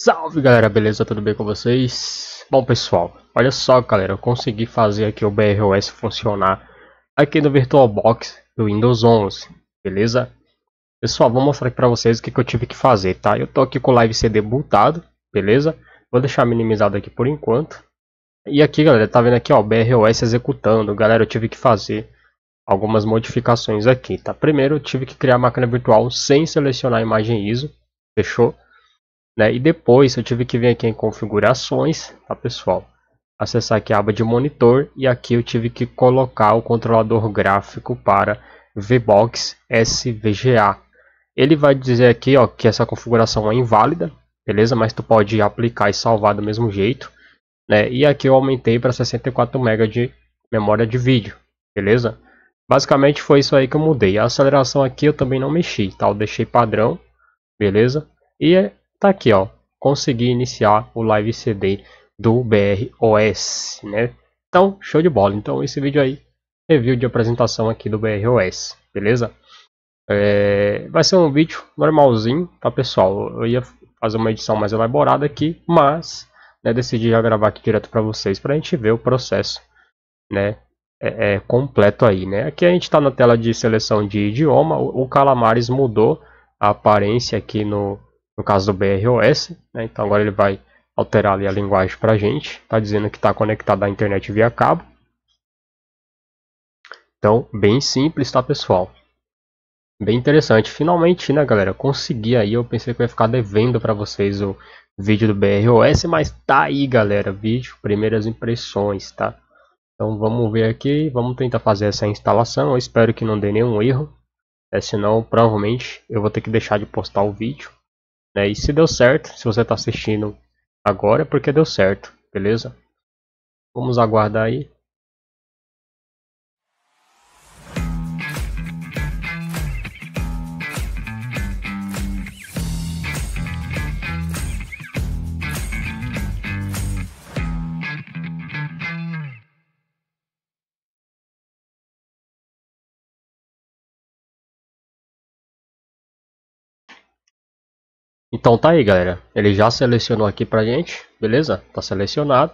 Salve galera, beleza? Tudo bem com vocês? Bom pessoal, olha só galera, eu consegui fazer aqui o BROS funcionar aqui no VirtualBox do Windows 11, beleza? Pessoal, vou mostrar aqui pra vocês o que, que eu tive que fazer, tá? Eu tô aqui com o Live CD bootado, beleza? Vou deixar minimizado aqui por enquanto. E aqui galera, tá vendo aqui ó, o BROS executando, galera, eu tive que fazer algumas modificações aqui, tá? Primeiro eu tive que criar a máquina virtual sem selecionar a imagem ISO, fechou? Né? E depois eu tive que vir aqui em configurações, tá pessoal? Acessar aqui a aba de monitor e aqui eu tive que colocar o controlador gráfico para VBox SVGA. Ele vai dizer aqui ó, que essa configuração é inválida, beleza? Mas tu pode aplicar e salvar do mesmo jeito. Né? E aqui eu aumentei para 64 MB de memória de vídeo, beleza? Basicamente foi isso aí que eu mudei. A aceleração aqui eu também não mexi, tá? Eu deixei padrão, beleza? E Tá aqui, ó. Consegui iniciar o live CD do BROS, né? Então, show de bola. Então, esse vídeo aí, review de apresentação aqui do BROS, beleza? É, vai ser um vídeo normalzinho, tá pessoal? Eu ia fazer uma edição mais elaborada aqui, mas né, decidi já gravar aqui direto para vocês, para a gente ver o processo né, é, é, completo aí, né? Aqui a gente tá na tela de seleção de idioma, o, o Calamares mudou a aparência aqui no, no caso do BROS, né? então agora ele vai alterar ali a linguagem para a gente, está dizendo que está conectado à internet via cabo. Então, bem simples, tá pessoal? Bem interessante. Finalmente, né, galera? Consegui aí. Eu pensei que eu ia ficar devendo para vocês o vídeo do BROS, mas tá aí, galera. Vídeo, primeiras impressões, tá? Então, vamos ver aqui. Vamos tentar fazer essa instalação. Eu espero que não dê nenhum erro. É, senão, provavelmente, eu vou ter que deixar de postar o vídeo. Né? E se deu certo, se você está assistindo agora, é porque deu certo, beleza? Vamos aguardar aí. Então tá aí galera, ele já selecionou aqui pra gente, beleza? Tá selecionado.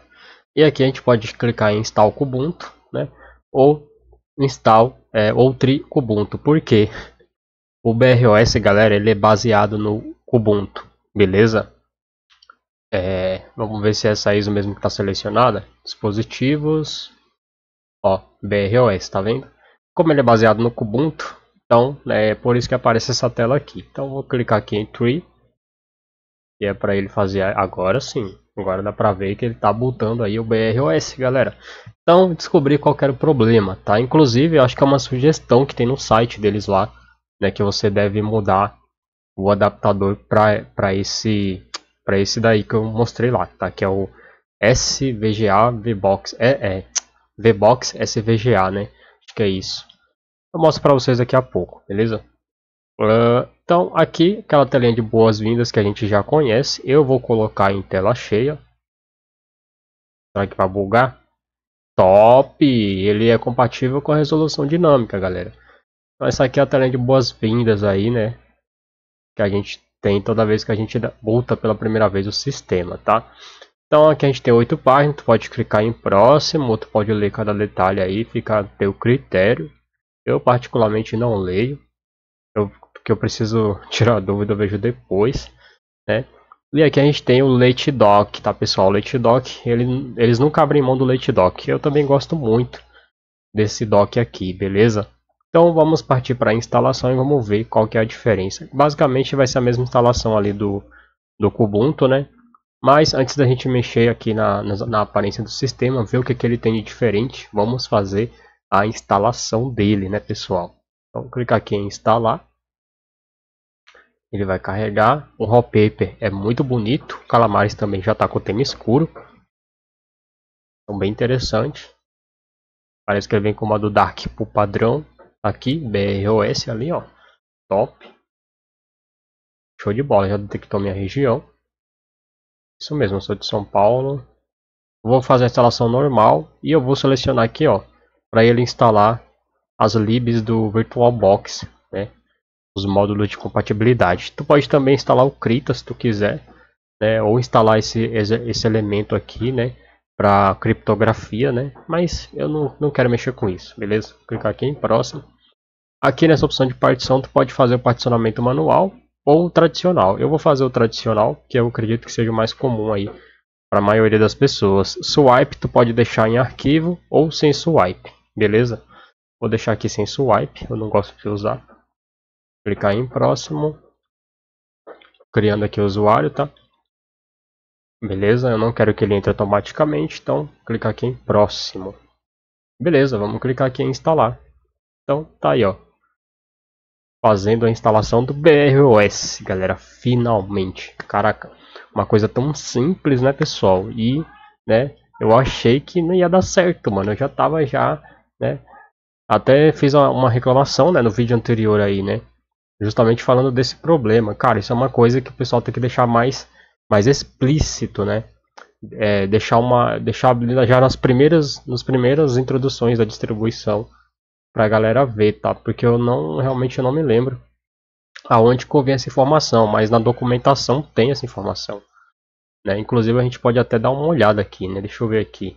E aqui a gente pode clicar em install Kubuntu, né? Ou install é, outri Kubuntu, porque o BROS, galera, ele é baseado no Kubuntu, beleza? É, vamos ver se é essa ISO mesmo que tá selecionada. Dispositivos, ó, BROS, tá vendo? Como ele é baseado no Kubuntu, então né, é por isso que aparece essa tela aqui. Então vou clicar aqui em Tree e é para ele fazer agora sim. Agora dá para ver que ele está botando aí o BROS, galera. Então, descobrir qual era o problema, tá? Inclusive, acho que é uma sugestão que tem no site deles lá, né, que você deve mudar o adaptador para esse para esse daí que eu mostrei lá, tá? Que é o SVGA VBox, é, é VBox SVGA, né? Acho que é isso. Eu mostro para vocês daqui a pouco, beleza? Uh, então aqui aquela telinha de boas-vindas que a gente já conhece, eu vou colocar em tela cheia. Será que vai bugar? Top! Ele é compatível com a resolução dinâmica, galera. Então essa aqui é a telinha de boas-vindas aí, né? Que a gente tem toda vez que a gente bota pela primeira vez o sistema, tá? Então aqui a gente tem oito páginas, tu pode clicar em próximo, tu pode ler cada detalhe aí, fica a teu critério. Eu particularmente não leio que eu preciso tirar dúvida, eu vejo depois, né? E aqui a gente tem o Late Doc, tá pessoal? O Leite Doc, ele, eles nunca abrem mão do Late Doc. Eu também gosto muito desse dock aqui, beleza? Então vamos partir para a instalação e vamos ver qual que é a diferença. Basicamente vai ser a mesma instalação ali do, do Kubuntu, né? Mas antes da gente mexer aqui na, na, na aparência do sistema, ver o que, que ele tem de diferente, vamos fazer a instalação dele, né pessoal? Então clicar aqui em instalar. Ele vai carregar. O wallpaper. Paper é muito bonito. O Calamares também já está com o tema escuro. Então bem interessante. Parece que ele vem com o modo Dark o padrão. Aqui, BROS ali, ó. Top. Show de bola, já detectou minha região. Isso mesmo, eu sou de São Paulo. Vou fazer a instalação normal e eu vou selecionar aqui, ó, para ele instalar as libs do VirtualBox os módulos de compatibilidade. Tu pode também instalar o Krita se tu quiser, né? ou instalar esse, esse elemento aqui, né? para criptografia, né? Mas eu não, não quero mexer com isso, beleza? Vou clicar aqui em próximo. Aqui nessa opção de partição, tu pode fazer o particionamento manual ou tradicional. Eu vou fazer o tradicional, que eu acredito que seja o mais comum aí para a maioria das pessoas. Swipe, tu pode deixar em arquivo ou sem swipe, beleza? Vou deixar aqui sem swipe, eu não gosto de usar clicar em próximo, criando aqui o usuário, tá? Beleza, eu não quero que ele entre automaticamente, então clicar aqui em próximo. Beleza, vamos clicar aqui em instalar. Então tá aí, ó. Fazendo a instalação do BROS, galera, finalmente. Caraca, uma coisa tão simples, né, pessoal? E, né, eu achei que não ia dar certo, mano. Eu já tava já, né, até fiz uma reclamação, né, no vídeo anterior aí, né, justamente falando desse problema. Cara, isso é uma coisa que o pessoal tem que deixar mais, mais explícito, né? É, deixar uma, deixar já nas primeiras, nas primeiras introduções da distribuição para a galera ver, tá? Porque eu não, realmente eu não me lembro aonde que eu vi essa informação, mas na documentação tem essa informação. Né? Inclusive a gente pode até dar uma olhada aqui, né? Deixa eu ver aqui.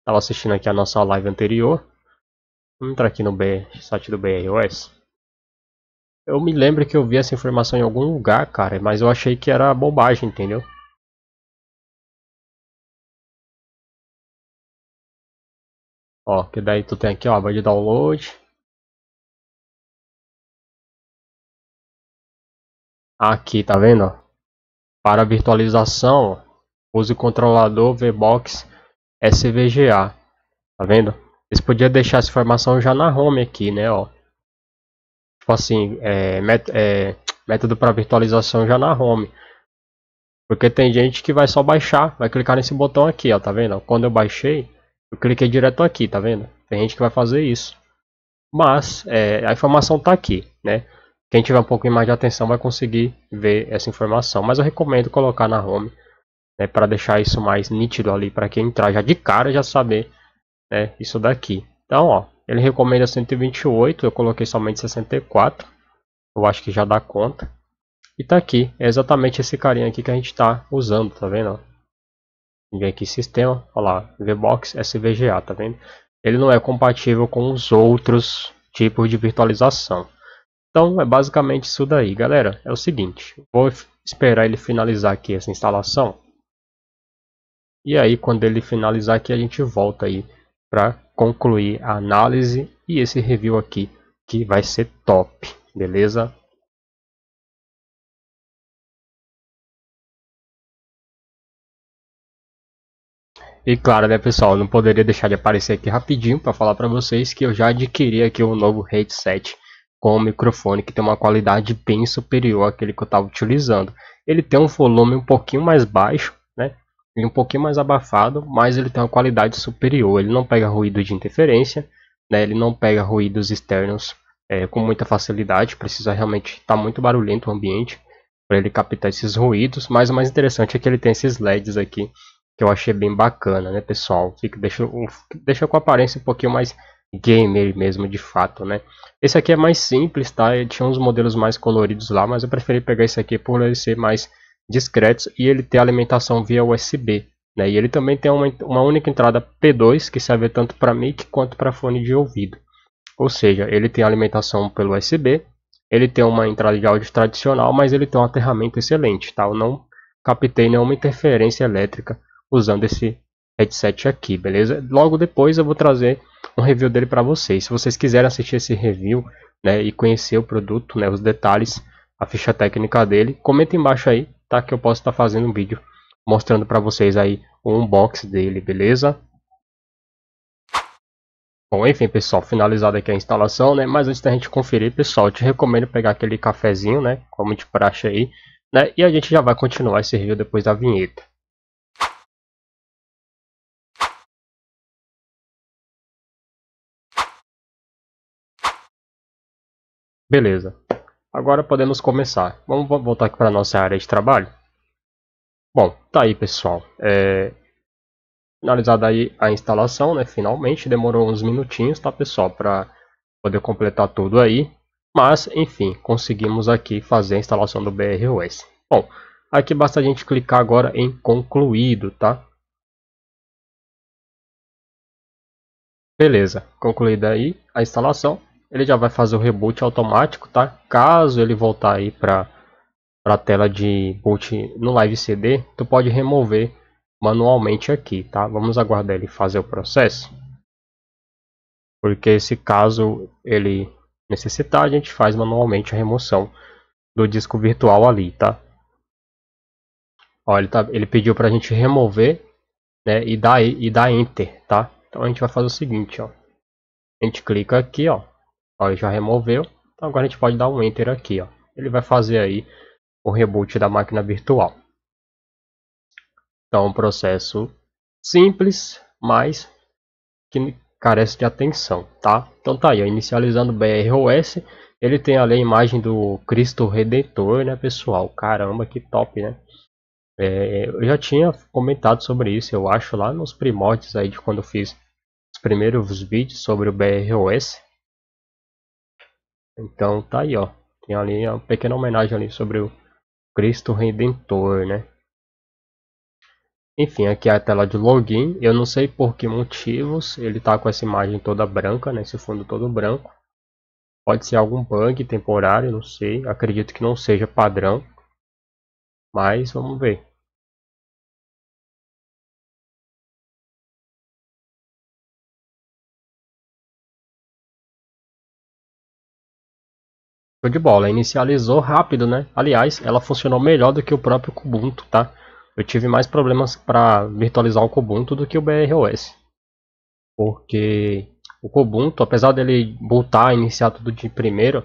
Estava assistindo aqui a nossa live anterior. Vamos entrar aqui no B, site do BROS. Eu me lembro que eu vi essa informação em algum lugar, cara, mas eu achei que era bobagem, entendeu? Ó, que daí tu tem aqui ó, a aba de download. Aqui, tá vendo? Para virtualização, use o controlador VBox SVGA. Tá vendo? Eles podiam deixar essa informação já na home aqui, né, ó tipo assim, é, met, é, método para virtualização já na home. Porque tem gente que vai só baixar, vai clicar nesse botão aqui, ó, tá vendo? Quando eu baixei, eu cliquei direto aqui, tá vendo? Tem gente que vai fazer isso. Mas é, a informação tá aqui, né? Quem tiver um pouco mais de atenção vai conseguir ver essa informação. Mas eu recomendo colocar na home, né? Para deixar isso mais nítido ali, para quem entrar já de cara já saber, né? Isso daqui. Então, ó, ele recomenda 128, eu coloquei somente 64. Eu acho que já dá conta. E tá aqui, é exatamente esse carinha aqui que a gente está usando, tá vendo? Vem aqui sistema, olha lá, VBox SVGA, tá vendo? Ele não é compatível com os outros tipos de virtualização. Então é basicamente isso daí, galera. É o seguinte, vou esperar ele finalizar aqui essa instalação. E aí quando ele finalizar aqui a gente volta aí para concluir a análise e esse review aqui, que vai ser top, beleza? E claro, né, pessoal, não poderia deixar de aparecer aqui rapidinho para falar para vocês que eu já adquiri aqui um novo headset com um microfone que tem uma qualidade bem superior àquele que eu estava utilizando. Ele tem um volume um pouquinho mais baixo, ele é um pouquinho mais abafado, mas ele tem uma qualidade superior. Ele não pega ruído de interferência, né? ele não pega ruídos externos é, com muita facilidade. Precisa realmente estar tá muito barulhento o ambiente para ele captar esses ruídos. Mas o mais interessante é que ele tem esses LEDs aqui que eu achei bem bacana, né, pessoal? Fica, deixa, deixa com aparência um pouquinho mais gamer mesmo, de fato, né? Esse aqui é mais simples, tá? Ele tinha uns modelos mais coloridos lá, mas eu preferi pegar esse aqui por ele ser mais discretos e ele ter alimentação via USB. Né? E ele também tem uma, uma única entrada P2 que serve tanto para mic quanto para fone de ouvido. Ou seja, ele tem alimentação pelo USB, ele tem uma entrada de áudio tradicional, mas ele tem um aterramento excelente. Tá? Eu não captei nenhuma interferência elétrica usando esse headset aqui, beleza? Logo depois eu vou trazer um review dele para vocês. Se vocês quiserem assistir esse review né, e conhecer o produto, né, os detalhes, a ficha técnica dele, comenta embaixo aí tá? Que eu posso estar tá fazendo um vídeo mostrando para vocês aí o unboxing dele, beleza? Bom, enfim, pessoal, finalizada aqui a instalação, né? Mas antes da gente conferir, pessoal, eu te recomendo pegar aquele cafezinho, né? Como de praxe aí, né? E a gente já vai continuar esse review depois da vinheta. Beleza. Agora podemos começar. Vamos voltar aqui para a nossa área de trabalho. Bom, tá aí pessoal. É... Finalizada aí a instalação, né? Finalmente demorou uns minutinhos, tá pessoal, para poder completar tudo aí. Mas, enfim, conseguimos aqui fazer a instalação do BROS. Bom, aqui basta a gente clicar agora em concluído, tá? Beleza, concluída aí a instalação ele já vai fazer o reboot automático, tá? Caso ele voltar aí para a tela de boot no Live CD, tu pode remover manualmente aqui, tá? Vamos aguardar ele fazer o processo. Porque se caso ele necessitar, a gente faz manualmente a remoção do disco virtual ali, tá? Olha, ele, tá, ele pediu pra gente remover né, e, dar, e dar Enter, tá? Então a gente vai fazer o seguinte, ó. A gente clica aqui, ó. Ó, já removeu. Então agora a gente pode dar um Enter aqui, ó. Ele vai fazer aí o reboot da máquina virtual. Então, um processo simples, mas que carece de atenção, tá? Então tá aí, ó, inicializando o BROS, ele tem ali a imagem do Cristo Redentor, né, pessoal? Caramba, que top, né? É, eu já tinha comentado sobre isso, eu acho, lá nos primórdios aí de quando eu fiz os primeiros vídeos sobre o BROS, então tá aí, ó. Tem ali uma pequena homenagem ali sobre o Cristo Redentor, né? Enfim, aqui é a tela de login. Eu não sei por que motivos ele tá com essa imagem toda branca, né? Esse fundo todo branco. Pode ser algum bug temporário, não sei. Acredito que não seja padrão. Mas vamos ver. Show de bola, inicializou rápido, né? Aliás, ela funcionou melhor do que o próprio Kubuntu, tá? Eu tive mais problemas para virtualizar o Kubuntu do que o BROS. Porque o Kubuntu, apesar dele botar iniciar tudo de primeiro,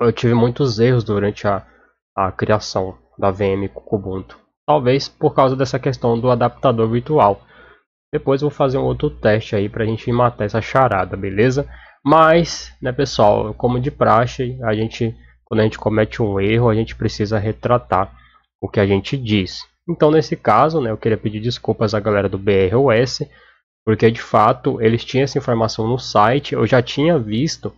eu tive muitos erros durante a, a criação da VM com o Kubuntu. Talvez por causa dessa questão do adaptador virtual. Depois eu vou fazer um outro teste aí pra gente matar essa charada, beleza? Mas, né, pessoal, como de praxe, a gente quando a gente comete um erro, a gente precisa retratar o que a gente diz. Então, nesse caso, né, eu queria pedir desculpas à galera do BROS, porque de fato eles tinham essa informação no site, eu já tinha visto,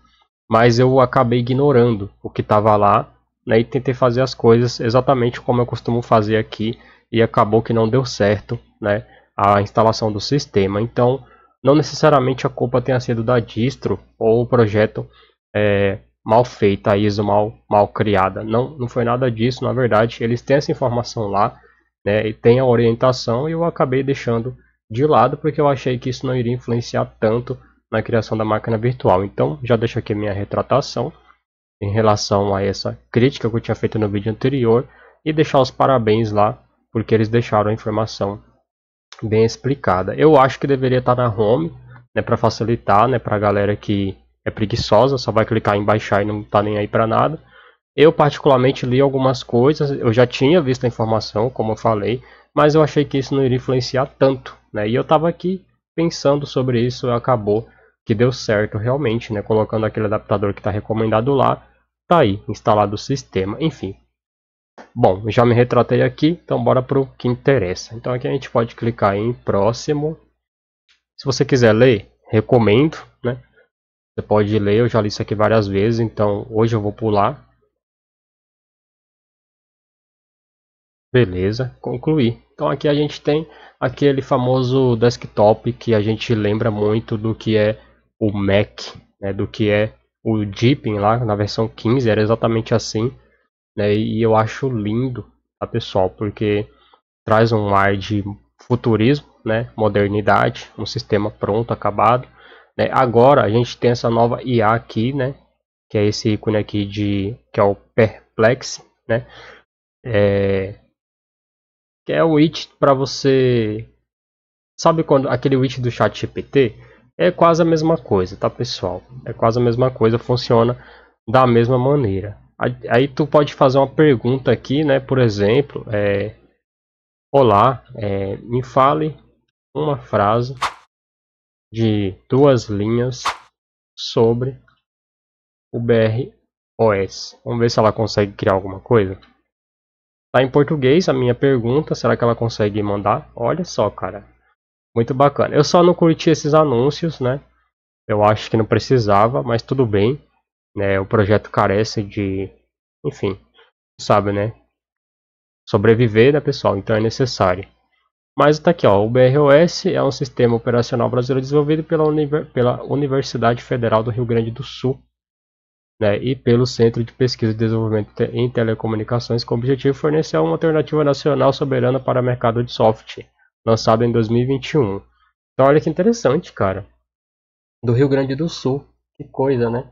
mas eu acabei ignorando o que estava lá né, e tentei fazer as coisas exatamente como eu costumo fazer aqui e acabou que não deu certo né, a instalação do sistema. Então, não necessariamente a culpa tenha sido da distro ou o projeto é, mal feita, a ISO mal, mal criada. Não, não foi nada disso, na verdade. Eles têm essa informação lá né, e tem a orientação e eu acabei deixando de lado porque eu achei que isso não iria influenciar tanto na criação da máquina virtual. Então, já deixo aqui a minha retratação em relação a essa crítica que eu tinha feito no vídeo anterior e deixar os parabéns lá porque eles deixaram a informação bem explicada. Eu acho que deveria estar na home, né, para facilitar, né, para a galera que é preguiçosa, só vai clicar em baixar e não tá nem aí para nada. Eu particularmente li algumas coisas, eu já tinha visto a informação, como eu falei, mas eu achei que isso não iria influenciar tanto, né? E eu estava aqui pensando sobre isso, e acabou que deu certo realmente, né? Colocando aquele adaptador que está recomendado lá, tá aí instalado o sistema. Enfim, Bom, já me retratei aqui, então bora para o que interessa. Então aqui a gente pode clicar em próximo. Se você quiser ler, recomendo, né? Você pode ler, eu já li isso aqui várias vezes, então hoje eu vou pular. Beleza, concluí. Então aqui a gente tem aquele famoso desktop que a gente lembra muito do que é o Mac, né? do que é o Deepin lá na versão 15, era exatamente assim né? E eu acho lindo, tá, pessoal? Porque traz um ar de futurismo, né? modernidade, um sistema pronto, acabado. Né? Agora a gente tem essa nova IA aqui, né? que é esse ícone aqui de que é o Perplex, né? É, que é o it para você sabe quando aquele it do chat GPT é quase a mesma coisa, tá pessoal? É quase a mesma coisa, funciona da mesma maneira. Aí, tu pode fazer uma pergunta aqui, né? Por exemplo, é, Olá, é, me fale uma frase de duas linhas sobre o BROS. Vamos ver se ela consegue criar alguma coisa. Tá em português a minha pergunta, será que ela consegue mandar? Olha só, cara. Muito bacana. Eu só não curti esses anúncios, né? Eu acho que não precisava, mas tudo bem. Né? O projeto carece de, enfim, sabe, né? Sobreviver, né, pessoal? Então é necessário. Mas tá aqui, ó, o BROS é um sistema operacional brasileiro desenvolvido pela, Univer pela Universidade Federal do Rio Grande do Sul né, e pelo Centro de Pesquisa e Desenvolvimento em Telecomunicações com o objetivo de fornecer uma alternativa nacional soberana para o mercado de software, lançado em 2021. Então olha que interessante, cara. Do Rio Grande do Sul, que coisa, né?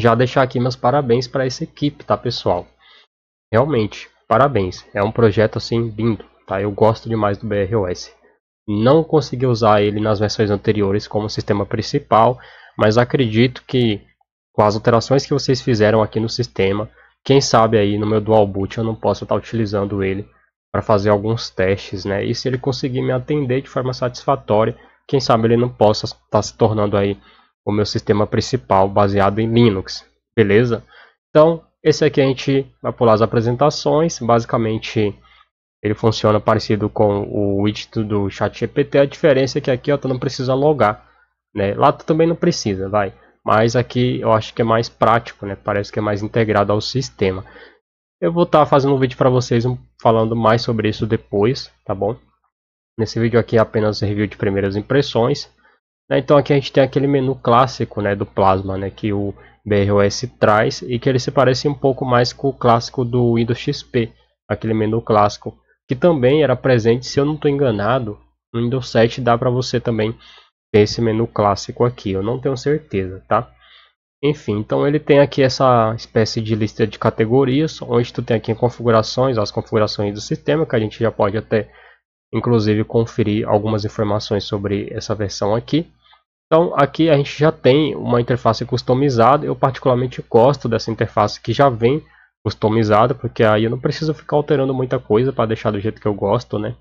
já deixar aqui meus parabéns para essa equipe, tá pessoal? Realmente, parabéns. É um projeto assim lindo, tá? Eu gosto demais do BROS. Não consegui usar ele nas versões anteriores como sistema principal, mas acredito que com as alterações que vocês fizeram aqui no sistema, quem sabe aí no meu dual boot eu não posso estar utilizando ele para fazer alguns testes, né? E se ele conseguir me atender de forma satisfatória, quem sabe ele não possa estar se tornando aí o meu sistema principal baseado em Linux, beleza? Então, esse aqui a gente vai pular as apresentações, basicamente ele funciona parecido com o widget do ChatGPT, a diferença é que aqui ó, tu não precisa logar, né? Lá tu também não precisa, vai. Mas aqui eu acho que é mais prático, né? Parece que é mais integrado ao sistema. Eu vou estar tá fazendo um vídeo para vocês falando mais sobre isso depois, tá bom? Nesse vídeo aqui é apenas review de primeiras impressões. Né, então aqui a gente tem aquele menu clássico né, do Plasma né, que o BROS traz e que ele se parece um pouco mais com o clássico do Windows XP, aquele menu clássico que também era presente, se eu não estou enganado, no Windows 7 dá para você também ter esse menu clássico aqui, eu não tenho certeza, tá? Enfim, então ele tem aqui essa espécie de lista de categorias, onde tu tem aqui configurações, as configurações do sistema, que a gente já pode até, inclusive, conferir algumas informações sobre essa versão aqui. Então aqui a gente já tem uma interface customizada, eu particularmente gosto dessa interface que já vem customizada, porque aí eu não preciso ficar alterando muita coisa para deixar do jeito que eu gosto, né?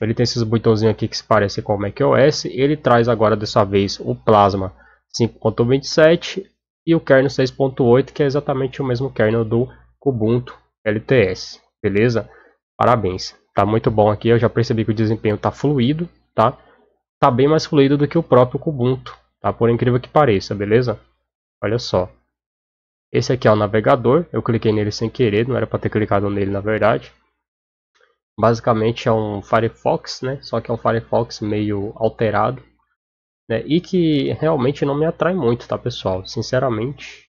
Ele tem esses botãozinhos aqui que se parecem com o macOS, ele traz agora dessa vez o Plasma 5.27 e o kernel 6.8, que é exatamente o mesmo kernel do Ubuntu LTS, beleza? Parabéns, tá muito bom aqui, eu já percebi que o desempenho tá fluido, tá? tá bem mais fluido do que o próprio Kubuntu, tá? Por incrível que pareça, beleza? Olha só. Esse aqui é o navegador, eu cliquei nele sem querer, não era para ter clicado nele na verdade. Basicamente é um Firefox, né? Só que é um Firefox meio alterado, né? E que realmente não me atrai muito, tá, pessoal? Sinceramente,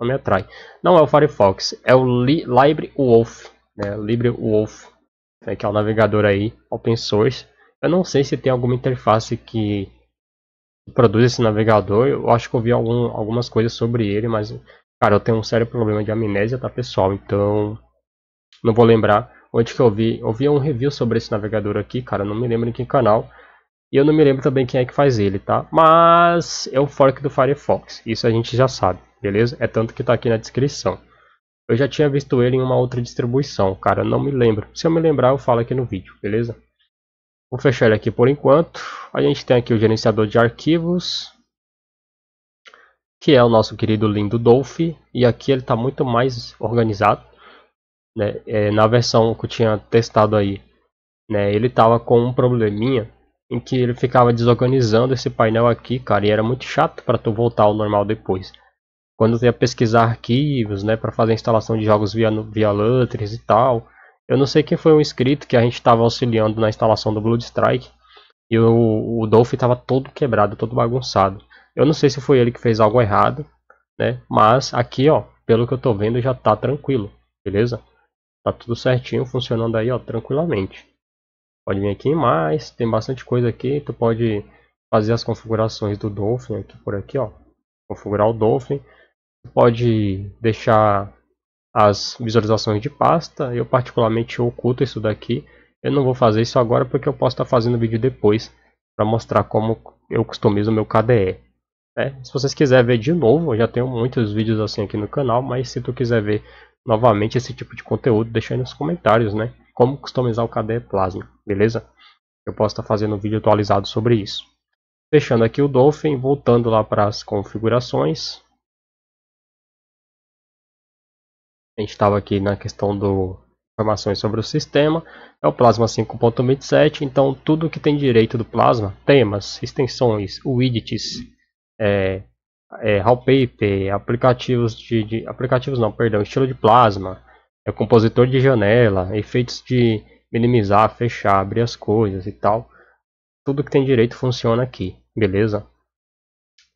não me atrai. Não é o Firefox, é o Li LibreWolf, né? LibreWolf, né? que é o navegador aí open source eu não sei se tem alguma interface que produz esse navegador. Eu acho que eu vi algum, algumas coisas sobre ele, mas cara, eu tenho um sério problema de amnésia, tá pessoal? Então não vou lembrar onde que eu vi. Eu vi um review sobre esse navegador aqui, cara, não me lembro em que canal. E eu não me lembro também quem é que faz ele, tá? Mas é o fork do Firefox, isso a gente já sabe, beleza? É tanto que tá aqui na descrição. Eu já tinha visto ele em uma outra distribuição, cara, não me lembro. Se eu me lembrar, eu falo aqui no vídeo, beleza? Vou fechar ele aqui por enquanto. A gente tem aqui o gerenciador de arquivos, que é o nosso querido lindo Dolph, e aqui ele está muito mais organizado. Né? É, na versão que eu tinha testado aí, né, ele estava com um probleminha em que ele ficava desorganizando esse painel aqui, cara, e era muito chato para tu voltar ao normal depois. Quando tu ia pesquisar arquivos, né, para fazer instalação de jogos via, via Lutris e tal, eu não sei quem foi um inscrito que a gente estava auxiliando na instalação do Blood Strike. E o, o Dolph estava todo quebrado, todo bagunçado. Eu não sei se foi ele que fez algo errado, né? Mas aqui, ó, pelo que eu estou vendo, já está tranquilo, beleza? Tá tudo certinho, funcionando aí, ó, tranquilamente. Pode vir aqui em mais, tem bastante coisa aqui. Tu pode fazer as configurações do Dolphin aqui por aqui, ó. Configurar o Dolphin. Tu pode deixar as visualizações de pasta. Eu particularmente oculto isso daqui. Eu não vou fazer isso agora porque eu posso estar fazendo vídeo depois para mostrar como eu customizo o meu KDE. É, se vocês quiserem ver de novo, eu já tenho muitos vídeos assim aqui no canal, mas se tu quiser ver novamente esse tipo de conteúdo, deixa aí nos comentários, né? Como customizar o KDE Plasma, beleza? Eu posso estar fazendo um vídeo atualizado sobre isso. Fechando aqui o Dolphin, voltando lá para as configurações, a gente estava aqui na questão do informações sobre o sistema, é o Plasma 5.27, então tudo que tem direito do Plasma, temas, extensões, widgets, é, é, wallpaper, aplicativos de, de, aplicativos não, perdão, estilo de Plasma, é, compositor de janela, efeitos de minimizar, fechar, abrir as coisas e tal, tudo que tem direito funciona aqui, beleza?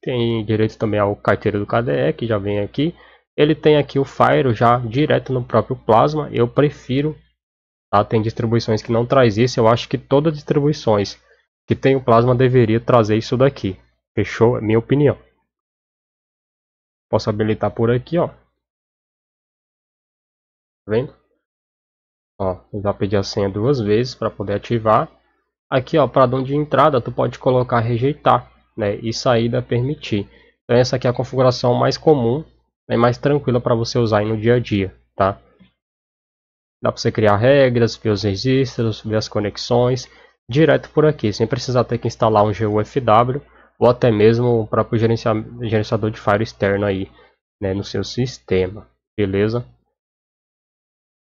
Tem direito também ao carteiro do KDE, que já vem aqui, ele tem aqui o Fire já direto no próprio Plasma. Eu prefiro. Tá? Tem distribuições que não traz isso. Eu acho que todas as distribuições que tem o Plasma deveria trazer isso daqui. Fechou? minha opinião. Posso habilitar por aqui, ó. Tá vendo? Ó, já pedi a senha duas vezes para poder ativar. Aqui, ó, para dom de entrada, tu pode colocar rejeitar, né? E saída permitir. Então essa aqui é a configuração mais comum é mais tranquila para você usar no dia a dia, tá? Dá para você criar regras, ver os registros, ver as conexões, direto por aqui, sem precisar ter que instalar um GUFW ou até mesmo o próprio gerenciador de Fire externo aí, né, no seu sistema, beleza?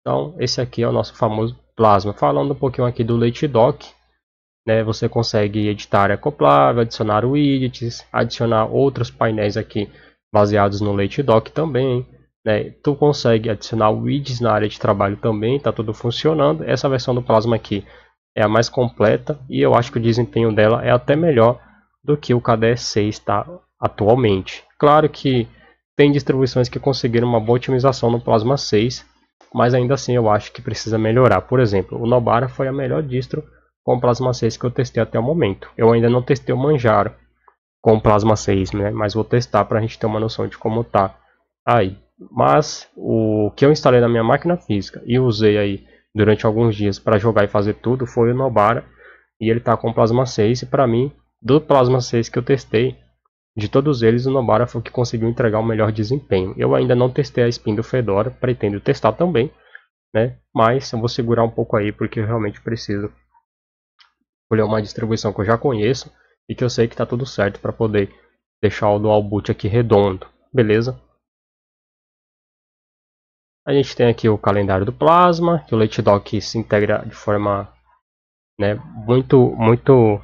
Então, esse aqui é o nosso famoso Plasma. Falando um pouquinho aqui do Late né, você consegue editar área acoplável, adicionar widgets, adicionar outros painéis aqui baseados no Late Dock também. Né? Tu consegue adicionar widgets na área de trabalho também, está tudo funcionando. Essa versão do Plasma aqui é a mais completa e eu acho que o desempenho dela é até melhor do que o KDE 6 está atualmente. Claro que tem distribuições que conseguiram uma boa otimização no Plasma 6, mas ainda assim eu acho que precisa melhorar. Por exemplo, o Nobara foi a melhor distro com o Plasma 6 que eu testei até o momento. Eu ainda não testei o Manjaro, com plasma 6, né? Mas vou testar para a gente ter uma noção de como está aí. Mas o que eu instalei na minha máquina física e usei aí durante alguns dias para jogar e fazer tudo foi o Nobara e ele está com plasma 6 e para mim do plasma 6 que eu testei de todos eles, o Nobara foi o que conseguiu entregar o melhor desempenho. Eu ainda não testei a spin do Fedora, pretendo testar também, né? Mas eu vou segurar um pouco aí, porque eu realmente preciso escolher uma distribuição que eu já conheço e que eu sei que está tudo certo para poder deixar o dual boot aqui redondo, beleza? A gente tem aqui o calendário do Plasma, que o LateDoc se integra de forma né, muito, muito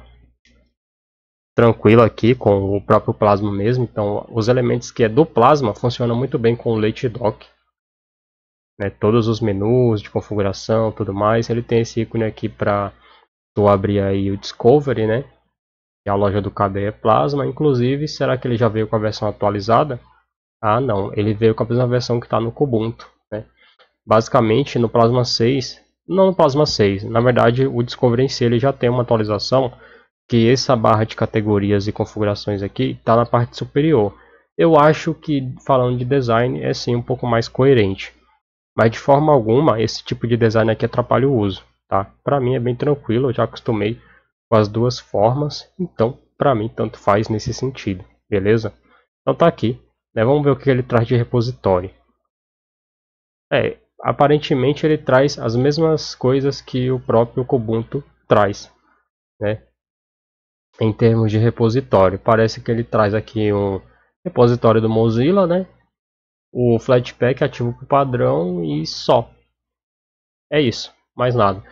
tranquila aqui com o próprio Plasma mesmo. Então, os elementos que é do Plasma funcionam muito bem com o LateDoc. Né, todos os menus de configuração tudo mais, ele tem esse ícone aqui para tu abrir aí o Discovery, né? a loja do KDE Plasma, inclusive, será que ele já veio com a versão atualizada? Ah, não, ele veio com a mesma versão que está no Kubuntu. Né? Basicamente, no Plasma 6, não no Plasma 6, na verdade, o Discovery em si ele já tem uma atualização, que essa barra de categorias e configurações aqui está na parte superior. Eu acho que, falando de design, é sim um pouco mais coerente. Mas de forma alguma, esse tipo de design aqui atrapalha o uso. Tá? Para mim é bem tranquilo, eu já acostumei com as duas formas, então para mim tanto faz nesse sentido, beleza? Então tá aqui, né? vamos ver o que ele traz de repositório. É, aparentemente ele traz as mesmas coisas que o próprio Kubuntu traz, né? Em termos de repositório, parece que ele traz aqui um repositório do Mozilla, né? O Flatpak ativo por padrão e só. É isso, mais nada.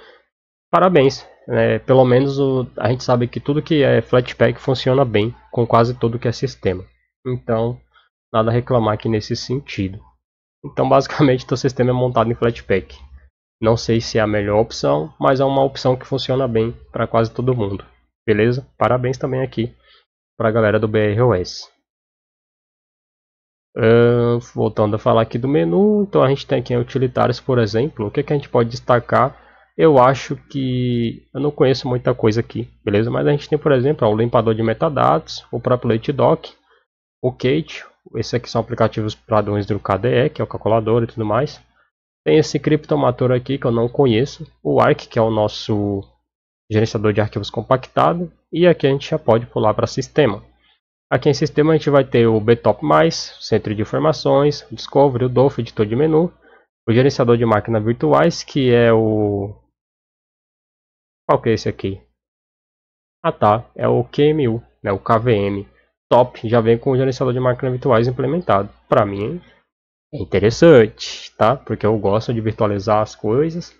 Parabéns, é, pelo menos o, a gente sabe que tudo que é Flatpak funciona bem com quase tudo que é sistema. Então, nada a reclamar aqui nesse sentido. Então, basicamente, o sistema é montado em Flatpak. Não sei se é a melhor opção, mas é uma opção que funciona bem para quase todo mundo. Beleza? Parabéns também aqui para a galera do BROS. Uh, voltando a falar aqui do menu, então a gente tem aqui utilitários, por exemplo. O que, que a gente pode destacar eu acho que eu não conheço muita coisa aqui, beleza? Mas a gente tem, por exemplo, ó, o limpador de metadados, o próprio LateDoc, o Kate, esses aqui são aplicativos para dons do KDE, que é o calculador e tudo mais. Tem esse criptomator aqui que eu não conheço, o ARC, que é o nosso gerenciador de arquivos compactado, e aqui a gente já pode pular para sistema. Aqui em sistema a gente vai ter o Btop+, centro de informações, o Discovery, o Dolph, editor de menu, o gerenciador de máquinas virtuais, que é o qual que é esse aqui? Ah tá, é o QMU, né, o KVM. Top, já vem com o gerenciador de máquinas virtuais implementado. Para mim é interessante, tá? Porque eu gosto de virtualizar as coisas,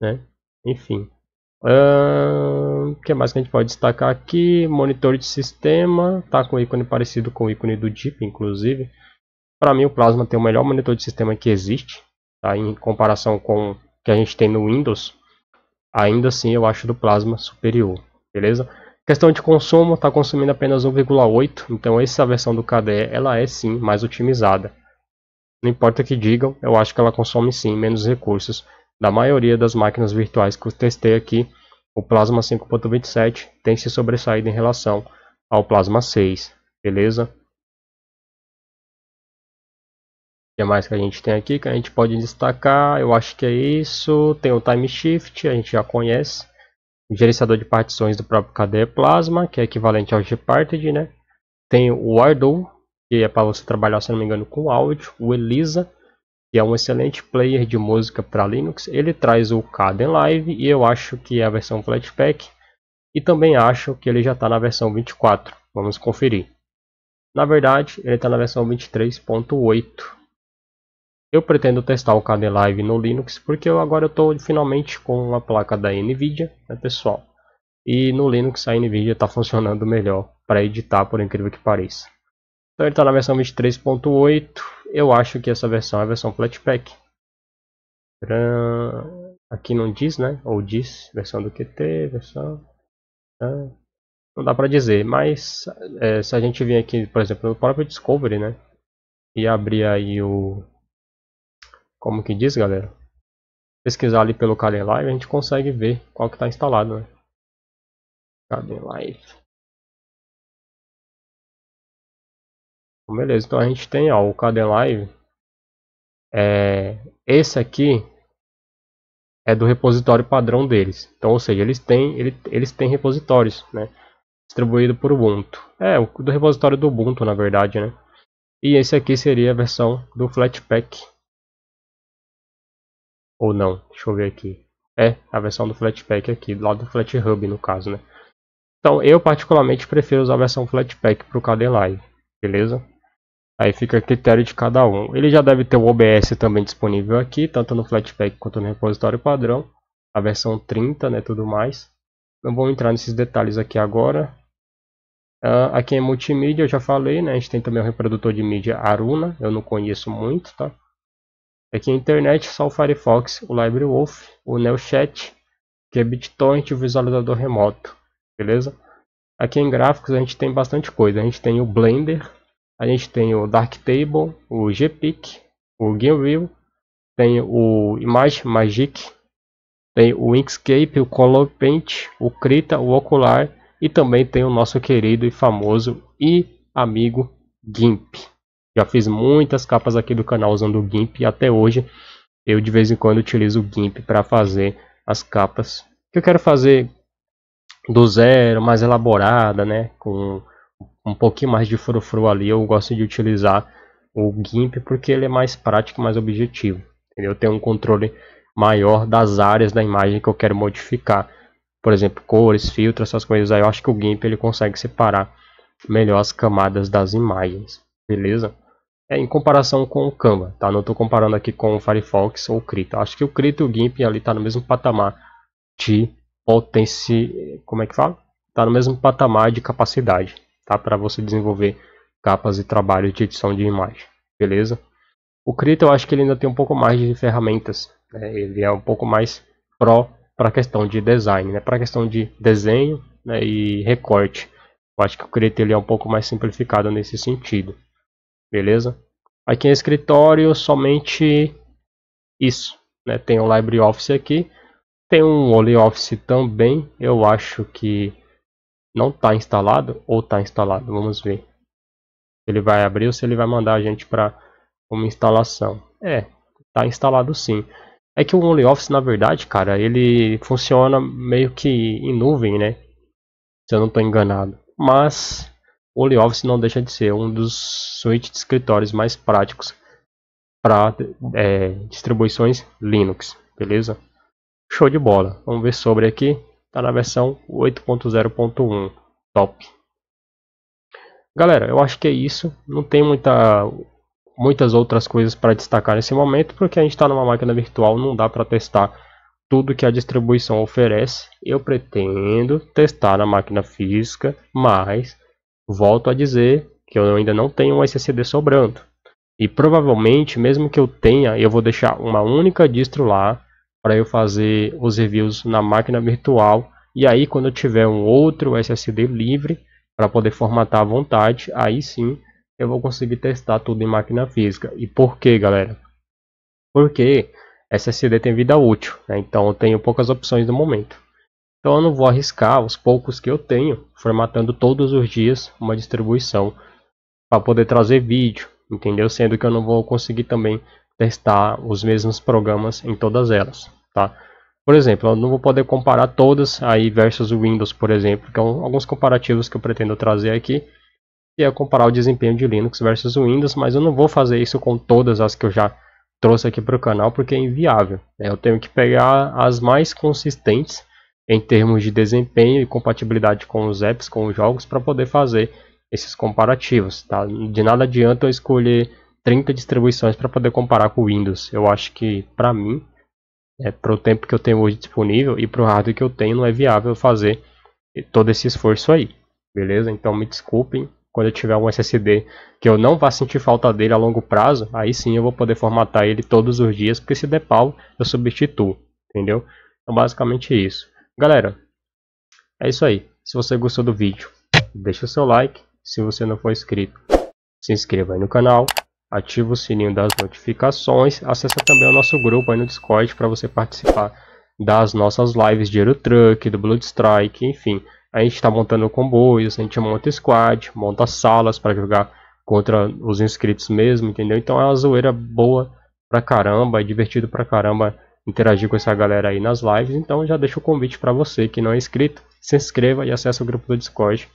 né? Enfim. O que mais que a gente pode destacar aqui? Monitor de sistema, tá com o ícone parecido com o ícone do DIP, inclusive. Para mim o Plasma tem o melhor monitor de sistema que existe, tá? Em comparação com o que a gente tem no Windows, ainda assim eu acho do plasma superior, beleza? Questão de consumo, está consumindo apenas 1,8, então essa versão do KDE ela é sim mais otimizada. Não importa que digam, eu acho que ela consome sim menos recursos da maioria das máquinas virtuais que eu testei aqui. O Plasma 5.27 tem se sobressaído em relação ao Plasma 6, beleza? que é mais que a gente tem aqui que a gente pode destacar? Eu acho que é isso. Tem o Time Shift, a gente já conhece. O gerenciador de partições do próprio KDE Plasma, que é equivalente ao Gparted, né? Tem o Wardle, que é para você trabalhar, se não me engano, com áudio. O Elisa, que é um excelente player de música para Linux. Ele traz o Kden Live e eu acho que é a versão Flatpak. E também acho que ele já está na versão 24. Vamos conferir. Na verdade, ele está na versão 23.8. Eu pretendo testar o KDE Live no Linux porque eu agora estou finalmente com uma placa da NVIDIA, né, pessoal? E no Linux a NVIDIA está funcionando melhor para editar, por incrível que pareça. Então ele está na versão 23.8. Eu acho que essa versão é a versão Flatpak. Aqui não diz, né? Ou diz, versão do QT, versão... Né? Não dá para dizer, mas é, se a gente vir aqui, por exemplo, no próprio Discovery, né? E abrir aí o como que diz, galera, pesquisar ali pelo Kden Live, a gente consegue ver qual que está instalado, né? Kden Live. Então, beleza, então a gente tem ó, o Kden Live. É, esse aqui é do repositório padrão deles. Então, ou seja, eles têm, ele, eles têm repositórios, né? Distribuído por Ubuntu. É, o do repositório do Ubuntu, na verdade, né? E esse aqui seria a versão do Flatpak ou não, deixa eu ver aqui. É, a versão do Flatpak aqui, do lado do FlatHub no caso, né? Então, eu particularmente prefiro usar a versão Flatpak para o KDE beleza? Aí fica a critério de cada um. Ele já deve ter o OBS também disponível aqui, tanto no Flatpak quanto no repositório padrão. A versão 30, né, tudo mais. Não vou entrar nesses detalhes aqui agora. Uh, aqui é multimídia, eu já falei, né? A gente tem também o reprodutor de mídia Aruna, eu não conheço muito, tá? Aqui é em internet, só o Firefox, o LibreWolf, o NeoChat, que é BitTorrent e o visualizador remoto, beleza? Aqui em gráficos a gente tem bastante coisa, a gente tem o Blender, a gente tem o Darktable, o GPIC, o GameView, tem o Image Magic, tem o Inkscape, o Color Paint, o Krita, o Ocular e também tem o nosso querido e famoso e amigo GIMP. Já fiz muitas capas aqui do canal usando o GIMP e até hoje eu de vez em quando utilizo o GIMP para fazer as capas que eu quero fazer do zero, mais elaborada, né, com um pouquinho mais de frufru ali, eu gosto de utilizar o GIMP porque ele é mais prático, mais objetivo. Eu tenho um controle maior das áreas da imagem que eu quero modificar. Por exemplo, cores, filtros, essas coisas aí. Eu acho que o GIMP ele consegue separar melhor as camadas das imagens. Beleza? é, em comparação com o Canva, tá? Não estou comparando aqui com o Firefox ou o Krita. Acho que o Krita e o GIMP ali tá no mesmo patamar de potência, como é que fala? Tá no mesmo patamar de capacidade, tá? Para você desenvolver capas e trabalhos de edição de imagem, beleza? O Krita eu acho que ele ainda tem um pouco mais de ferramentas, né? ele é um pouco mais pró para a questão de design, né? Para a questão de desenho né? e recorte. Eu acho que o Krita ele é um pouco mais simplificado nesse sentido beleza? Aqui em escritório, somente isso, né? Tem o LibreOffice aqui, tem um OnlyOffice também, eu acho que não está instalado ou está instalado, vamos ver. Ele vai abrir ou se ele vai mandar a gente para uma instalação. É, está instalado sim. É que o OnlyOffice, na verdade, cara, ele funciona meio que em nuvem, né? Se eu não estou enganado. Mas o LibreOffice não deixa de ser um dos suítes de escritórios mais práticos para é, distribuições Linux, beleza? Show de bola. Vamos ver sobre aqui. Está na versão 8.0.1 top. Galera, eu acho que é isso. Não tem muita, muitas outras coisas para destacar nesse momento, porque a gente está numa máquina virtual, não dá para testar tudo que a distribuição oferece. Eu pretendo testar na máquina física, mas Volto a dizer que eu ainda não tenho um SSD sobrando. E provavelmente, mesmo que eu tenha, eu vou deixar uma única distro lá para eu fazer os reviews na máquina virtual. E aí, quando eu tiver um outro SSD livre para poder formatar à vontade, aí sim eu vou conseguir testar tudo em máquina física. E por que, galera? Porque SSD tem vida útil, né? então eu tenho poucas opções no momento. Então eu não vou arriscar os poucos que eu tenho formatando todos os dias uma distribuição para poder trazer vídeo, entendeu? Sendo que eu não vou conseguir também testar os mesmos programas em todas elas, tá? Por exemplo, eu não vou poder comparar todas aí versus o Windows, por exemplo, que são é alguns comparativos que eu pretendo trazer aqui, e é comparar o desempenho de Linux versus o Windows, mas eu não vou fazer isso com todas as que eu já trouxe aqui para o canal, porque é inviável. Né? Eu tenho que pegar as mais consistentes em termos de desempenho e compatibilidade com os apps, com os jogos, para poder fazer esses comparativos. Tá? De nada adianta eu escolher 30 distribuições para poder comparar com o Windows. Eu acho que, para mim, é, para o tempo que eu tenho hoje disponível e para o hardware que eu tenho, não é viável fazer todo esse esforço aí. Beleza? Então me desculpem quando eu tiver um SSD que eu não vá sentir falta dele a longo prazo, aí sim eu vou poder formatar ele todos os dias, porque se der pau, eu substituo, entendeu? Então basicamente isso. Galera, é isso aí. Se você gostou do vídeo, deixa o seu like. Se você não for inscrito, se inscreva aí no canal, ativa o sininho das notificações, acesse também o nosso grupo aí no Discord para você participar das nossas lives de Aerotruck, do Blood Strike, enfim. A gente está montando comboios, a gente monta squad, monta salas para jogar contra os inscritos mesmo, entendeu? Então é uma zoeira boa pra caramba, é divertido pra caramba interagir com essa galera aí nas lives. Então já deixo o convite para você que não é inscrito, se inscreva e acesse o grupo do Discord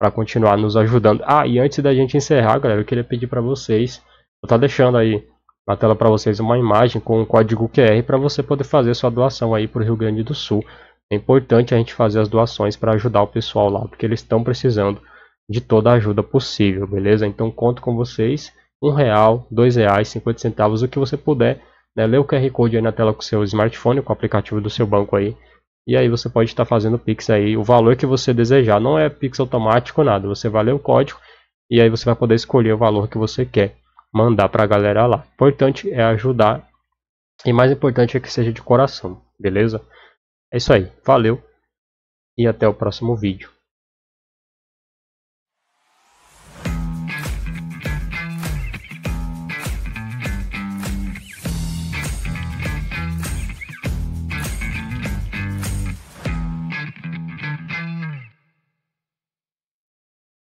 para continuar nos ajudando. Ah, e antes da gente encerrar, galera, eu queria pedir para vocês, vou estar tá deixando aí na tela para vocês uma imagem com um código QR para você poder fazer sua doação aí para o Rio Grande do Sul. É importante a gente fazer as doações para ajudar o pessoal lá, porque eles estão precisando de toda a ajuda possível, beleza? Então conto com vocês, um real, dois reais, cinquenta centavos, o que você puder né? Lê o QR Code aí na tela com o seu smartphone, com o aplicativo do seu banco aí. E aí você pode estar fazendo Pix aí, o valor que você desejar. Não é Pix automático, nada. Você vai ler o código e aí você vai poder escolher o valor que você quer mandar para a galera lá. Importante é ajudar e mais importante é que seja de coração, beleza? É isso aí, valeu e até o próximo vídeo.